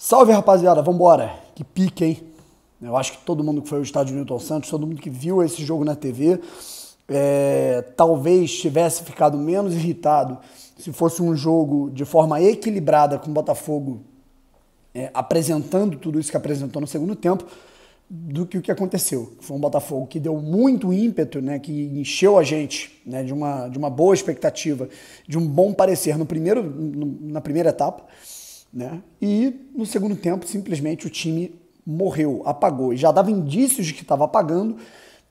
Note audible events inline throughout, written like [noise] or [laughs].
Salve rapaziada, vambora! Que pique, hein? Eu acho que todo mundo que foi ao estádio Newton Santos, todo mundo que viu esse jogo na TV, é, talvez tivesse ficado menos irritado se fosse um jogo de forma equilibrada com o Botafogo é, apresentando tudo isso que apresentou no segundo tempo, do que o que aconteceu. Foi um Botafogo que deu muito ímpeto, né, que encheu a gente né, de, uma, de uma boa expectativa, de um bom parecer no primeiro, no, na primeira etapa. Né? E no segundo tempo, simplesmente o time morreu, apagou. E já dava indícios de que estava apagando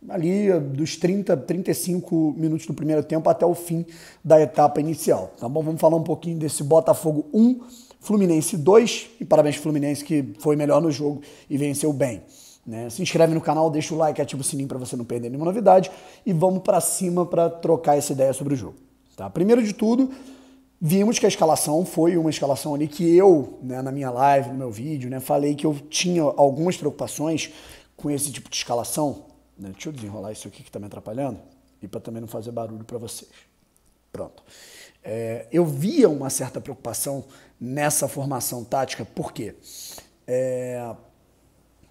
ali eh, dos 30, 35 minutos do primeiro tempo até o fim da etapa inicial. Tá bom? Vamos falar um pouquinho desse Botafogo 1, Fluminense 2. E parabéns Fluminense que foi melhor no jogo e venceu bem. Né? Se inscreve no canal, deixa o like, ativa o sininho para você não perder nenhuma novidade e vamos para cima para trocar essa ideia sobre o jogo. Tá? Primeiro de tudo, vimos que a escalação foi uma escalação ali que eu, né, na minha live, no meu vídeo, né, falei que eu tinha algumas preocupações com esse tipo de escalação. Né? Deixa eu desenrolar isso aqui que está me atrapalhando e para também não fazer barulho para vocês. Pronto. É, eu via uma certa preocupação nessa formação tática, porque é,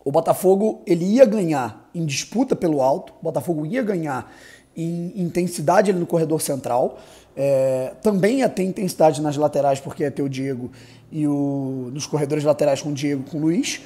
o Botafogo ele ia ganhar em disputa pelo alto, o Botafogo ia ganhar em intensidade ali no corredor central. É, também ia ter intensidade nas laterais, porque ia ter o Diego e o, nos corredores laterais com o Diego com o Luiz.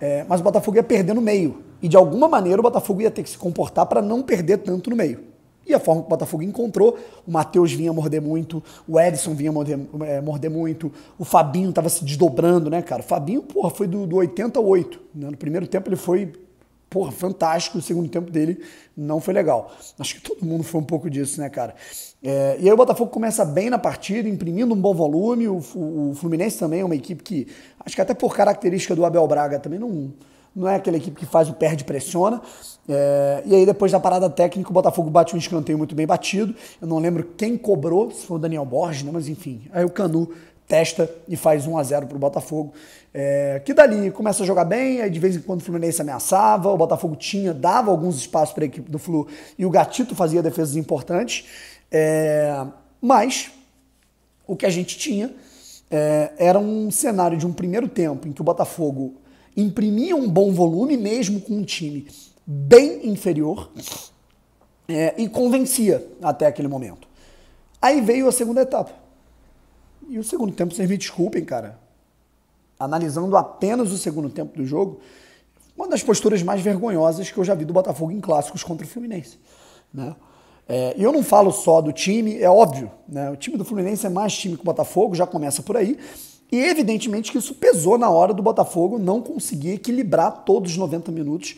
É, mas o Botafogo ia perder no meio. E de alguma maneira o Botafogo ia ter que se comportar para não perder tanto no meio. E a forma que o Botafogo encontrou, o Matheus vinha morder muito, o Edson vinha morder, é, morder muito, o Fabinho estava se desdobrando, né, cara? O Fabinho, porra, foi do, do 88. Né? No primeiro tempo ele foi porra, fantástico. O segundo tempo dele não foi legal. Acho que todo mundo foi um pouco disso, né, cara? É, e aí o Botafogo começa bem na partida, imprimindo um bom volume. O, o, Fluminense também é uma equipe que, acho que até por característica do Abel Braga, também não, não é aquela equipe que faz o perde pressiona. É, e aí depois da parada técnica, o Botafogo bate um escanteio muito bem batido. Eu não lembro quem cobrou, se foi o Daniel Borges, né? mas enfim. Aí o Canu testa e faz 1 a 0 para o Botafogo. É, que dali começa a jogar bem, aí de vez em quando o Fluminense ameaçava, o Botafogo tinha, dava alguns espaços para a equipe do Flu e o Gatito fazia defesas importantes. É, mas o que a gente tinha é, era um cenário de um primeiro tempo em que o Botafogo imprimia um bom volume, mesmo com um time bem inferior, é, e convencia até aquele momento. Aí veio a segunda etapa e o segundo tempo, vocês me desculpem, cara. Analisando apenas o segundo tempo do jogo, uma das posturas mais vergonhosas que eu já vi do Botafogo em clássicos contra o Fluminense. Né? É, e eu não falo só do time, é óbvio. Né? O time do Fluminense é mais time que o Botafogo, já começa por aí. E evidentemente que isso pesou na hora do Botafogo não conseguir equilibrar todos os 90 minutos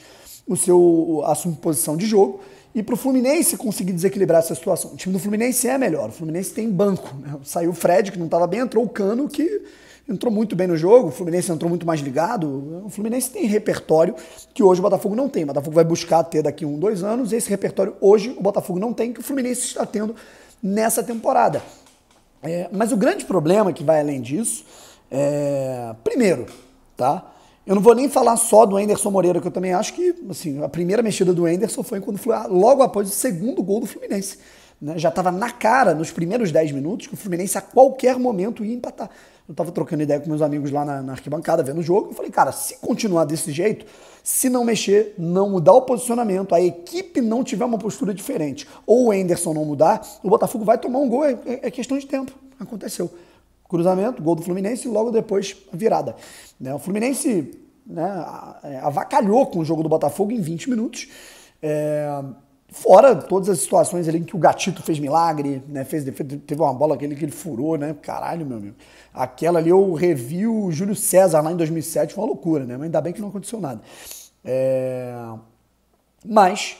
o seu, a sua posição de jogo e para o Fluminense conseguir desequilibrar essa situação. O time do Fluminense é melhor. O Fluminense tem banco. Né? Saiu o Fred, que não estava bem, entrou o Cano, que entrou muito bem no jogo. O Fluminense entrou muito mais ligado. O Fluminense tem repertório que hoje o Botafogo não tem. O Botafogo vai buscar ter daqui um, dois anos. Esse repertório hoje o Botafogo não tem, que o Fluminense está tendo nessa temporada. É, mas o grande problema que vai além disso é. Primeiro, tá? Eu não vou nem falar só do Enderson Moreira, que eu também acho que assim, a primeira mexida do Enderson foi quando logo após o segundo gol do Fluminense. Né? Já estava na cara, nos primeiros 10 minutos, que o Fluminense a qualquer momento ia empatar. Eu estava trocando ideia com meus amigos lá na, na arquibancada, vendo o jogo. e falei, cara, se continuar desse jeito, se não mexer, não mudar o posicionamento, a equipe não tiver uma postura diferente, ou o Enderson não mudar, o Botafogo vai tomar um gol. É, é, é questão de tempo. Aconteceu cruzamento, gol do Fluminense e logo depois virada. Né, o Fluminense né, é, avacalhou com o jogo do Botafogo em 20 minutos. É, fora todas as situações ali em que o Gatito fez milagre, né, fez defesa, teve uma bola aquele que ele furou, né? Caralho, meu amigo. Aquela ali eu revi o Júlio César lá em 2007, foi uma loucura, né? Mas ainda bem que não aconteceu nada. É, mas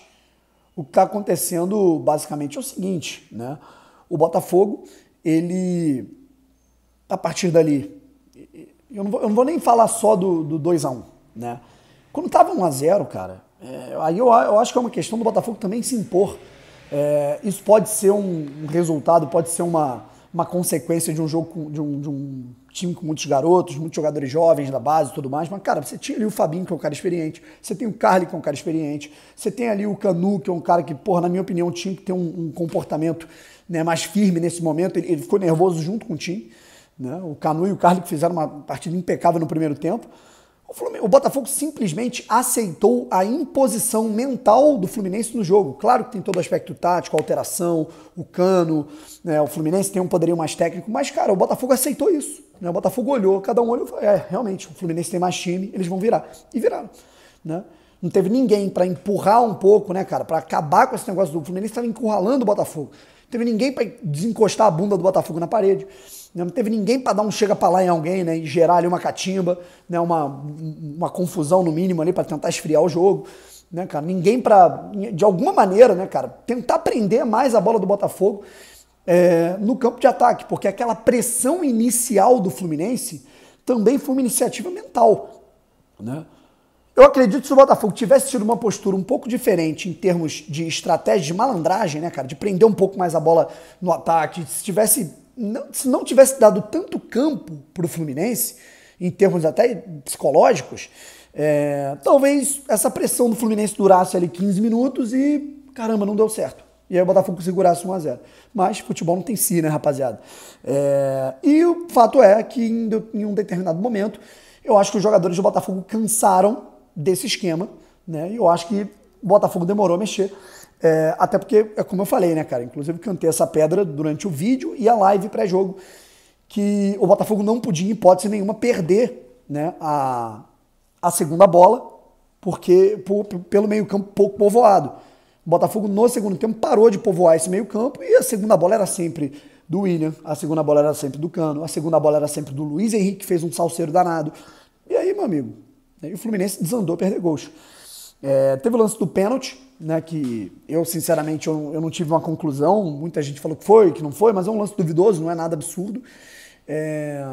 o que está acontecendo basicamente é o seguinte, né? O Botafogo, ele a partir dali. Eu não vou, eu não vou nem falar só do, do 2x1, um, né? Quando tava 1x0, cara, é, aí eu, eu, acho que é uma questão do Botafogo também se impor. É, isso pode ser um, um, resultado, pode ser uma, uma consequência de um jogo com, de, um, de um time com muitos garotos, muitos jogadores jovens da base e tudo mais. Mas, cara, você tinha ali o Fabinho, que é um cara experiente, você tem o Carly, que é um cara experiente, você tem ali o Canu, que é um cara que, porra, na minha opinião, tinha que ter um, um comportamento né, mais firme nesse momento. Ele, ele ficou nervoso junto com o time. Né? O Canu e o Carlos fizeram uma partida impecável no primeiro tempo. O, o, Botafogo simplesmente aceitou a imposição mental do Fluminense no jogo. Claro que tem todo o aspecto tático, a alteração, o cano, né? o Fluminense tem um poderio mais técnico, mas, cara, o Botafogo aceitou isso. Né? O Botafogo olhou, cada um olhou e falou: é, realmente, o Fluminense tem mais time, eles vão virar. E viraram. Né? Não teve ninguém para empurrar um pouco, né, cara, para acabar com esse negócio do Fluminense, estava encurralando o Botafogo teve ninguém para desencostar a bunda do Botafogo na parede. Né? Não teve ninguém para dar um chega para lá em alguém, né? E gerar ali uma catimba, né? uma, uma confusão no mínimo ali para tentar esfriar o jogo. Né, cara? Ninguém para, de alguma maneira, né, cara, tentar prender mais a bola do Botafogo é, no campo de ataque, porque aquela pressão inicial do Fluminense também foi uma iniciativa mental, né? Eu acredito que se o Botafogo tivesse tido uma postura um pouco diferente em termos de estratégia de malandragem, né, cara? De prender um pouco mais a bola no ataque, se tivesse. Não, se não tivesse dado tanto campo para o Fluminense, em termos até psicológicos, é, talvez essa pressão do Fluminense durasse ali 15 minutos e caramba, não deu certo. E aí o Botafogo segurasse 1x0. Mas futebol não tem si, né, rapaziada? É, e o fato é que em, em um determinado momento, eu acho que os jogadores do Botafogo cansaram desse esquema, né? E eu acho que o Botafogo demorou a mexer. É, até porque, é como eu falei, né, cara? Inclusive, cantei essa pedra durante o vídeo e a live pré-jogo, que o Botafogo não podia, em hipótese nenhuma, perder né, a, a segunda bola, porque por, pelo meio-campo pouco povoado. O Botafogo, no segundo tempo, parou de povoar esse meio-campo e a segunda bola era sempre do William, a segunda bola era sempre do Cano, a segunda bola era sempre do Luiz Henrique, que fez um salseiro danado. E aí, meu amigo, né? E o Fluminense desandou perder gols. É, teve o lance do pênalti, né, que eu, sinceramente, eu, eu, não tive uma conclusão. Muita gente falou que foi, que não foi, mas é um lance duvidoso, não é nada absurdo. É,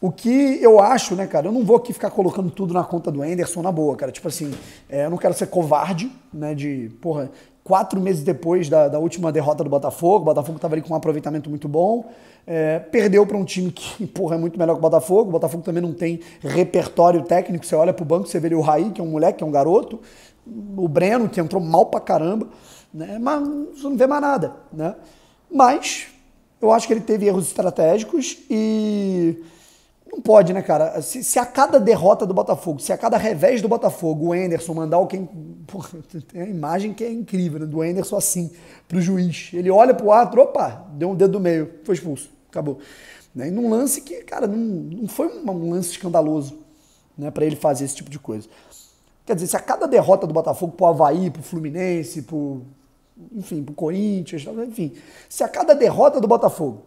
o que eu acho, né, cara, eu não vou aqui ficar colocando tudo na conta do Anderson na boa, cara. Tipo assim, é, eu não quero ser covarde, né, de, porra, quatro meses depois da, da última derrota do Botafogo. O Botafogo estava ali com um aproveitamento muito bom. É, perdeu para um time que, [laughs] porra, é muito melhor que o Botafogo. O Botafogo também não tem repertório técnico. Você olha para o banco, você vê ali o Raí, que é um moleque, que é um garoto. O Breno, que entrou mal para caramba. Né? Mas você não vê mais nada, né? Mas eu acho que ele teve erros estratégicos e não pode, né, cara? Se, se, a cada derrota do Botafogo, se a cada revés do Botafogo, o Enderson mandar o Porra, [laughs] tem a imagem que é incrível, né? Do Enderson assim, pro juiz. Ele olha pro árbitro, opa, deu um dedo no meio, foi expulso, acabou. Né? E num lance que, cara, não, não foi um, um lance escandaloso né, para ele fazer esse tipo de coisa. Quer dizer, se a cada derrota do Botafogo pro Havaí, pro Fluminense, pro. Enfim, pro Corinthians, enfim. Se a cada derrota do Botafogo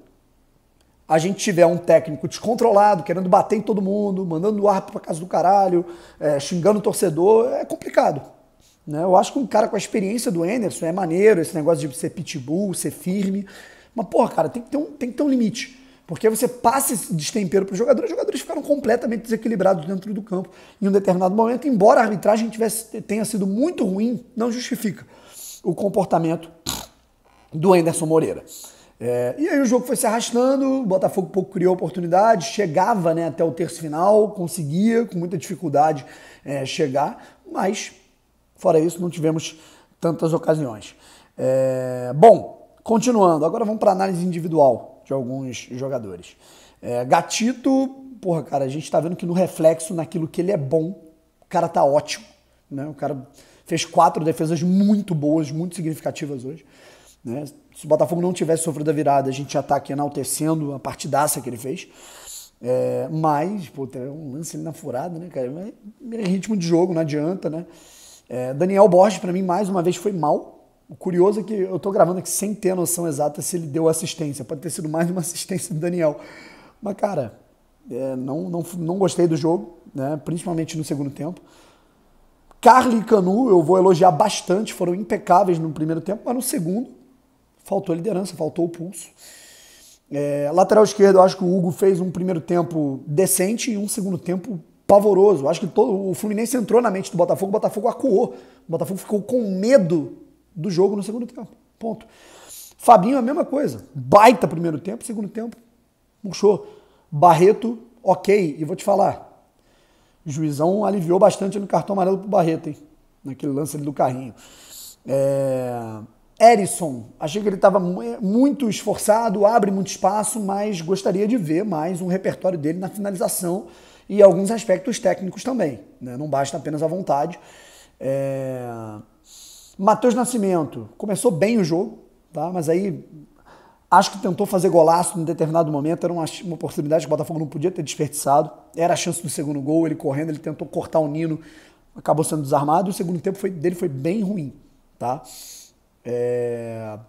a gente tiver um técnico descontrolado, querendo bater em todo mundo, mandando o árbitro para casa do caralho, é, xingando o torcedor, é complicado. Né? Eu acho que um cara com a experiência do Anderson é maneiro, esse negócio de ser pitbull, ser firme. Mas, porra, cara, tem que ter um, tem que ter um limite. Porque você passa esse destempero para os jogadores, os jogadores ficaram completamente desequilibrados dentro do campo em um determinado momento, embora a arbitragem tivesse, tenha sido muito ruim, não justifica o comportamento do Anderson Moreira. É, e aí o jogo foi se arrastando, o Botafogo pouco criou oportunidade, chegava né, até o terço final, conseguia com muita dificuldade é, chegar, mas fora isso não tivemos tantas ocasiões. É, bom, continuando, agora vamos para análise individual de alguns jogadores. É, Gatito, porra, cara, a gente está vendo que no reflexo, naquilo que ele é bom, o cara tá ótimo, né? O cara fez quatro defesas muito boas, muito significativas hoje. Né? Se o Botafogo não tivesse sofrido a virada, a gente já está aqui enaltecendo a partidaça que ele fez. É, mas, pô, é um lance ali na furada, né, cara? É ritmo de jogo, não adianta, né? É, Daniel Borges, para mim, mais uma vez foi mal. O curioso é que eu tô gravando aqui sem ter a noção exata se ele deu assistência. Pode ter sido mais uma [laughs] assistência do Daniel. Mas, cara, é, não, não, não gostei do jogo, né? principalmente no segundo tempo. Carly e Canu, eu vou elogiar bastante, foram impecáveis no primeiro tempo, mas no segundo faltou liderança, faltou o pulso. É, lateral esquerdo, eu acho que o Hugo fez um primeiro tempo decente e um segundo tempo pavoroso. Eu acho que todo, o Fluminense entrou na mente do Botafogo, o Botafogo acuou. O Botafogo ficou com medo do jogo no segundo tempo. Ponto. Fabinho, a mesma coisa. Baita primeiro tempo, segundo tempo, murchou. Barreto, ok. E vou te falar, o juizão aliviou bastante no cartão amarelo pro Barreto, hein? Naquele lance ali do carrinho. É... Erisson, achei que ele estava eh, muito esforçado, abre muito espaço, mas gostaria de ver mais um repertório dele na finalização e alguns aspectos técnicos também. Né? Não basta apenas a vontade. É... Matheus Nascimento começou bem o jogo, tá? mas aí acho que tentou fazer golaço em determinado momento. Era uma, uma oportunidade que o Botafogo não podia ter desperdiçado. Era a chance do segundo gol, ele correndo, ele tentou cortar o Nino, acabou sendo desarmado. O segundo tempo foi, dele foi bem ruim. Tá? É...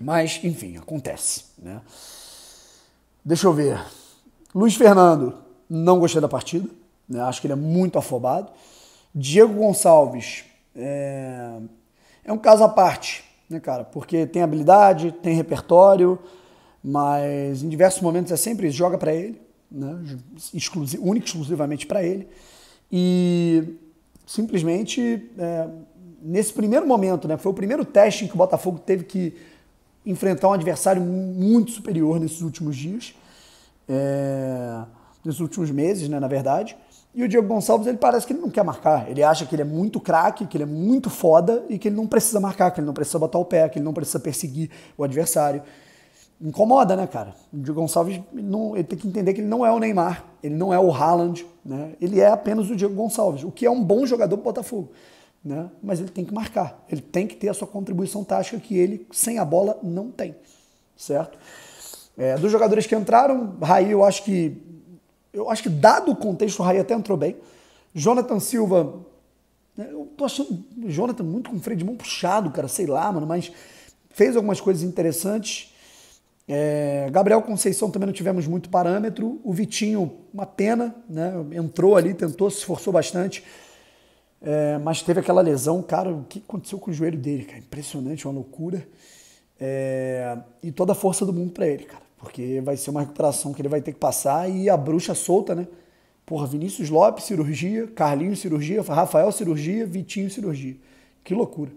Mas, enfim, acontece. Né? Deixa eu ver. Luiz Fernando, não gostei da partida. Né? Acho que ele é muito afobado. Diego Gonçalves é, é um caso à parte, né, cara? Porque tem habilidade, tem repertório, mas em diversos momentos é sempre isso. Joga para ele, né? Exclusiv... único exclusivamente para ele. E simplesmente é, nesse primeiro momento, né? Foi o primeiro teste em que o Botafogo teve que enfrentar um adversário muito superior nesses últimos dias, é... nesses últimos meses, né? Na verdade. E o Diego Gonçalves, ele parece que ele não quer marcar. Ele acha que ele é muito craque, que ele é muito foda e que ele não precisa marcar, que ele não precisa botar o pé, que ele não precisa perseguir o adversário. Incomoda, né, cara? O Diego Gonçalves não, ele tem que entender que ele não é o Neymar, ele não é o Haaland, né? Ele é apenas o Diego Gonçalves, o que é um bom jogador pro Botafogo né? mas ele tem que marcar, ele tem que ter a sua contribuição tática que ele, sem a bola, não tem, certo? É, dos jogadores que entraram, Raí, eu acho que, eu acho que dado o contexto, o Raí até entrou bem. Jonathan Silva, né, eu tô achando o Jonathan muito com freio de mão puxado, cara, sei lá, mano, mas fez algumas coisas interessantes. É, Gabriel Conceição também não tivemos muito parâmetro. O Vitinho, uma pena, né? Entrou ali, tentou, se esforçou bastante. É, mas teve aquela lesão, cara, o que aconteceu com o joelho dele, cara? Impressionante, uma loucura. É, e toda a força do mundo para ele, cara, porque vai ser uma recuperação que ele vai ter que passar e a bruxa solta, né? Porra, Vinícius Lopes, cirurgia, Carlinhos, cirurgia, Rafael, cirurgia, Vitinho, cirurgia. Que loucura,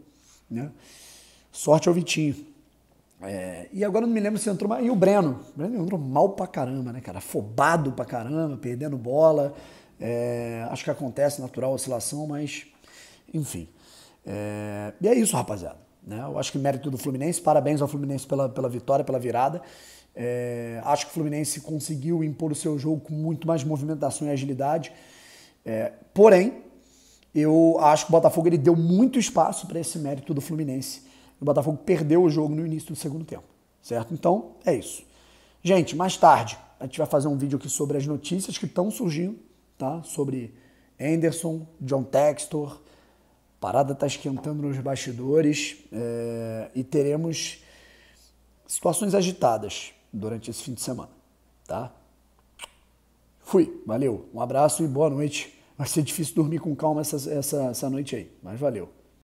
né? Sorte ao Vitinho. É, e agora não me lembro se entrou mais. E o Breno. O Breno entrou mal pra caramba, né, cara? Afobado pra caramba, perdendo bola. É, acho que acontece natural oscilação, mas enfim. É, e é isso, rapaziada. Né? Eu acho que mérito do Fluminense, parabéns ao Fluminense pela, pela vitória, pela virada. É, acho que o Fluminense conseguiu impor o seu jogo com muito mais movimentação e agilidade. É, porém, eu acho que o Botafogo ele deu muito espaço para esse mérito do Fluminense. O Botafogo perdeu o jogo no início do segundo tempo, certo? Então, é isso. Gente, mais tarde a gente vai fazer um vídeo aqui sobre as notícias que estão surgindo tá? Sobre Anderson, John Textor. parada está esquentando nos bastidores é, e teremos situações agitadas durante esse fim de semana, tá? Fui, valeu, um abraço e boa noite. Vai ser difícil dormir com calma essa, essa, essa noite aí, mas valeu.